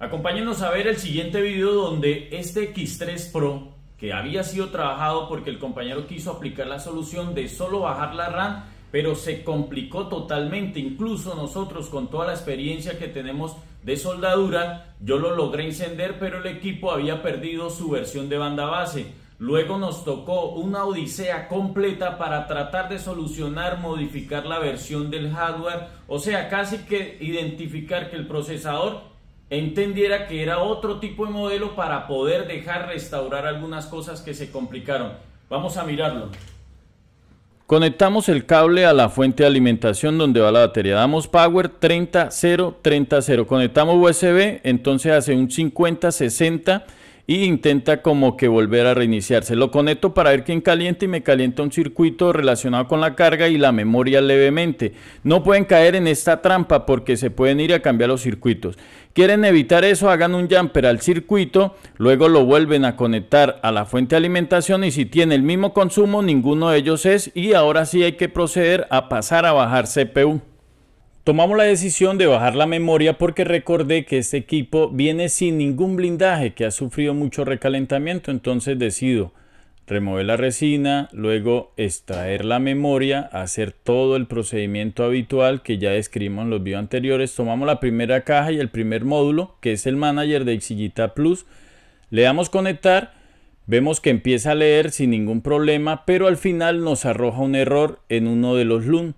Acompáñenos a ver el siguiente video donde este X3 Pro que había sido trabajado porque el compañero quiso aplicar la solución de solo bajar la RAM pero se complicó totalmente. Incluso nosotros con toda la experiencia que tenemos de soldadura, yo lo logré encender, pero el equipo había perdido su versión de banda base. Luego nos tocó una odisea completa para tratar de solucionar, modificar la versión del hardware, o sea, casi que identificar que el procesador entendiera que era otro tipo de modelo para poder dejar restaurar algunas cosas que se complicaron. Vamos a mirarlo. Conectamos el cable a la fuente de alimentación donde va la batería. Damos power 30 0 30 0. Conectamos USB, entonces hace un 50 60 y intenta como que volver a reiniciarse. Lo conecto para ver quién calienta y me calienta un circuito relacionado con la carga y la memoria levemente. No pueden caer en esta trampa porque se pueden ir a cambiar los circuitos. Quieren evitar eso, hagan un jumper al circuito, luego lo vuelven a conectar a la fuente de alimentación y si tiene el mismo consumo, ninguno de ellos es y ahora sí hay que proceder a pasar a bajar CPU. Tomamos la decisión de bajar la memoria porque recordé que este equipo viene sin ningún blindaje, que ha sufrido mucho recalentamiento, entonces decido remover la resina, luego extraer la memoria, hacer todo el procedimiento habitual que ya describimos en los videos anteriores. Tomamos la primera caja y el primer módulo, que es el manager de Exigita Plus, le damos conectar, vemos que empieza a leer sin ningún problema, pero al final nos arroja un error en uno de los LUN.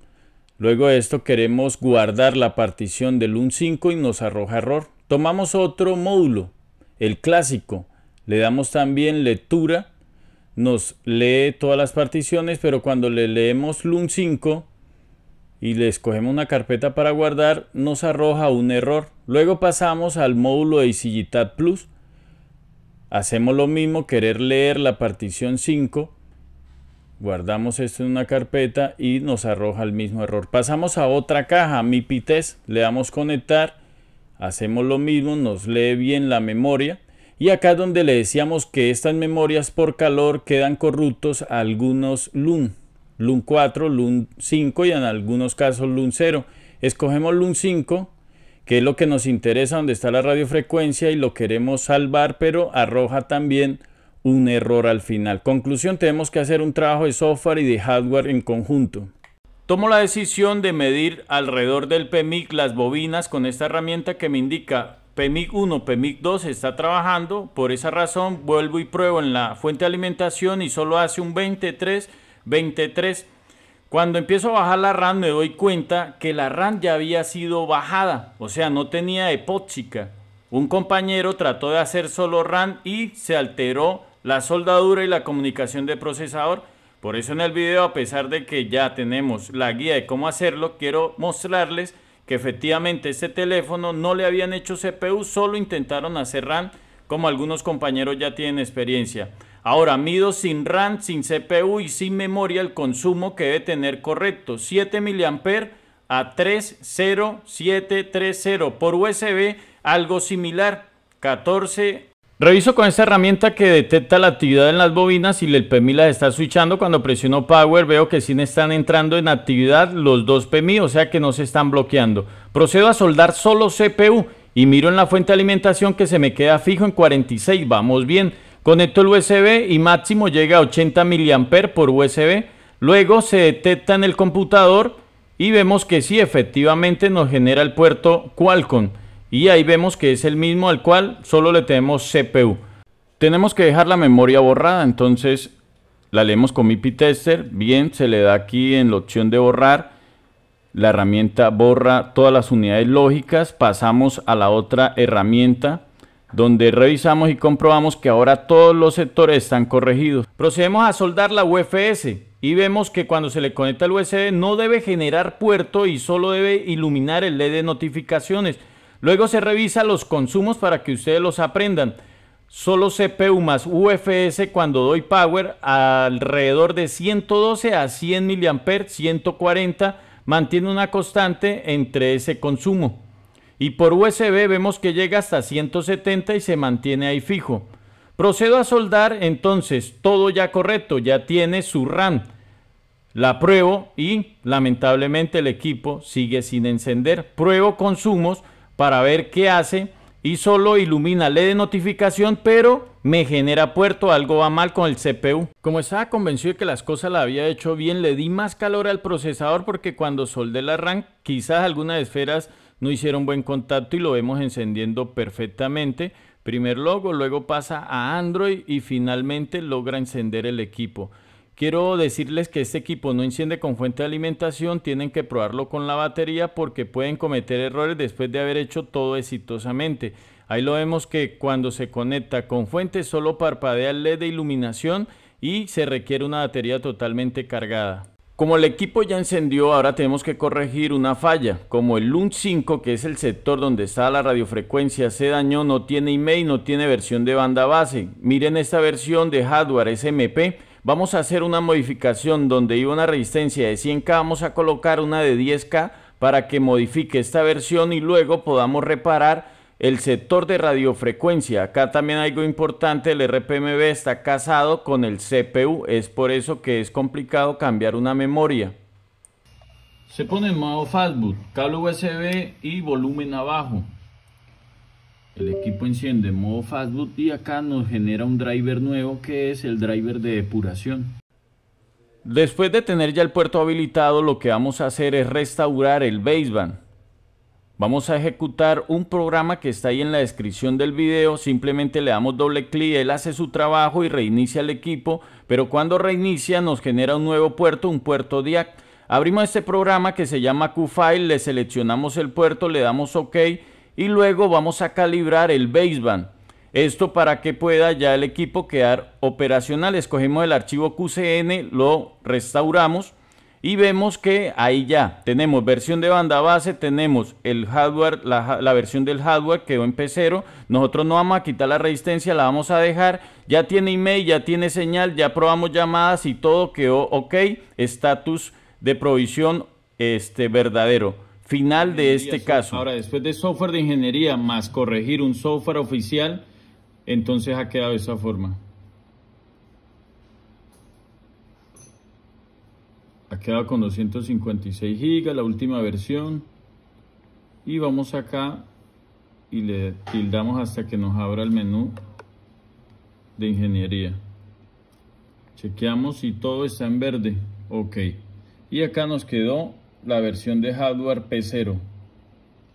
Luego de esto queremos guardar la partición del 5 y nos arroja error. Tomamos otro módulo, el clásico. Le damos también lectura. Nos lee todas las particiones, pero cuando le leemos lun 5 y le escogemos una carpeta para guardar, nos arroja un error. Luego pasamos al módulo de Plus. Hacemos lo mismo, querer leer la partición 5 Guardamos esto en una carpeta y nos arroja el mismo error. Pasamos a otra caja, MIPITES, le damos conectar, hacemos lo mismo, nos lee bien la memoria. Y acá donde le decíamos que estas memorias por calor quedan corruptos algunos LUN, LUN 4, LUN 5 y en algunos casos LUN 0. Escogemos LUN 5, que es lo que nos interesa, donde está la radiofrecuencia y lo queremos salvar, pero arroja también un error al final. Conclusión, tenemos que hacer un trabajo de software y de hardware en conjunto. Tomo la decisión de medir alrededor del PMIC las bobinas con esta herramienta que me indica PMIC 1, PMIC 2 está trabajando. Por esa razón vuelvo y pruebo en la fuente de alimentación y solo hace un 23, 23. Cuando empiezo a bajar la RAM me doy cuenta que la RAM ya había sido bajada, o sea, no tenía epóxica. Un compañero trató de hacer solo RAM y se alteró la soldadura y la comunicación de procesador. Por eso en el video, a pesar de que ya tenemos la guía de cómo hacerlo, quiero mostrarles que efectivamente este teléfono no le habían hecho CPU, solo intentaron hacer RAM, como algunos compañeros ya tienen experiencia. Ahora, mido sin RAM, sin CPU y sin memoria el consumo que debe tener correcto, 7 mA a 30730 por USB, algo similar, 14 Reviso con esta herramienta que detecta la actividad en las bobinas y el PMI las está switchando. Cuando presiono Power veo que sí están entrando en actividad los dos PMI, o sea que no se están bloqueando. Procedo a soldar solo CPU y miro en la fuente de alimentación que se me queda fijo en 46, vamos bien. Conecto el USB y máximo llega a 80 mA por USB. Luego se detecta en el computador y vemos que sí, efectivamente nos genera el puerto Qualcomm. Y ahí vemos que es el mismo al cual solo le tenemos CPU. Tenemos que dejar la memoria borrada, entonces la leemos con MIPI Tester. Bien, se le da aquí en la opción de borrar. La herramienta borra todas las unidades lógicas. Pasamos a la otra herramienta donde revisamos y comprobamos que ahora todos los sectores están corregidos. Procedemos a soldar la UFS y vemos que cuando se le conecta el USB no debe generar puerto y solo debe iluminar el LED de notificaciones. Luego se revisa los consumos para que ustedes los aprendan. Solo CPU más UFS cuando doy power alrededor de 112 a 100 mA, 140, mantiene una constante entre ese consumo. Y por USB vemos que llega hasta 170 y se mantiene ahí fijo. Procedo a soldar entonces todo ya correcto, ya tiene su RAM. La pruebo y lamentablemente el equipo sigue sin encender. Pruebo consumos para ver qué hace y solo ilumina LED de notificación, pero me genera puerto, algo va mal con el CPU. Como estaba convencido de que las cosas la había hecho bien, le di más calor al procesador porque cuando soldé la RAM, quizás algunas esferas no hicieron buen contacto y lo vemos encendiendo perfectamente. Primer logo, luego pasa a Android y finalmente logra encender el equipo. Quiero decirles que este equipo no enciende con fuente de alimentación, tienen que probarlo con la batería porque pueden cometer errores después de haber hecho todo exitosamente. Ahí lo vemos que cuando se conecta con fuente solo parpadea el LED de iluminación y se requiere una batería totalmente cargada. Como el equipo ya encendió, ahora tenemos que corregir una falla. Como el LUN5, que es el sector donde está la radiofrecuencia, se dañó, no tiene IMEI, no tiene versión de banda base. Miren esta versión de hardware SMP Vamos a hacer una modificación donde iba una resistencia de 100K, vamos a colocar una de 10K para que modifique esta versión y luego podamos reparar el sector de radiofrecuencia. Acá también algo importante, el RPMB está casado con el CPU, es por eso que es complicado cambiar una memoria. Se pone en modo fastboot, cable USB y volumen abajo el equipo enciende modo fastboot y acá nos genera un driver nuevo que es el driver de depuración. Después de tener ya el puerto habilitado lo que vamos a hacer es restaurar el baseband. Vamos a ejecutar un programa que está ahí en la descripción del video, simplemente le damos doble clic, él hace su trabajo y reinicia el equipo, pero cuando reinicia nos genera un nuevo puerto, un puerto DIAC. Abrimos este programa que se llama QFile, le seleccionamos el puerto, le damos OK y luego vamos a calibrar el baseband. Esto para que pueda ya el equipo quedar operacional. Escogemos el archivo QCN, lo restauramos y vemos que ahí ya tenemos versión de banda base, tenemos el hardware, la, versión del hardware quedó en P0. Nosotros no vamos a quitar la resistencia, la vamos a dejar. Ya tiene email, ya tiene señal, ya probamos llamadas y todo quedó ok. Estatus de provisión este, verdadero final de este caso. Ahora, después de software de ingeniería más corregir un software oficial, entonces ha quedado de esa forma. Ha quedado con 256 GB. la última versión. Y vamos acá y le tildamos hasta que nos abra el menú de ingeniería. Chequeamos si todo está en verde. Ok. Y acá nos quedó la versión de hardware P0.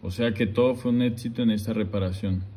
O sea que todo fue un éxito en esta reparación.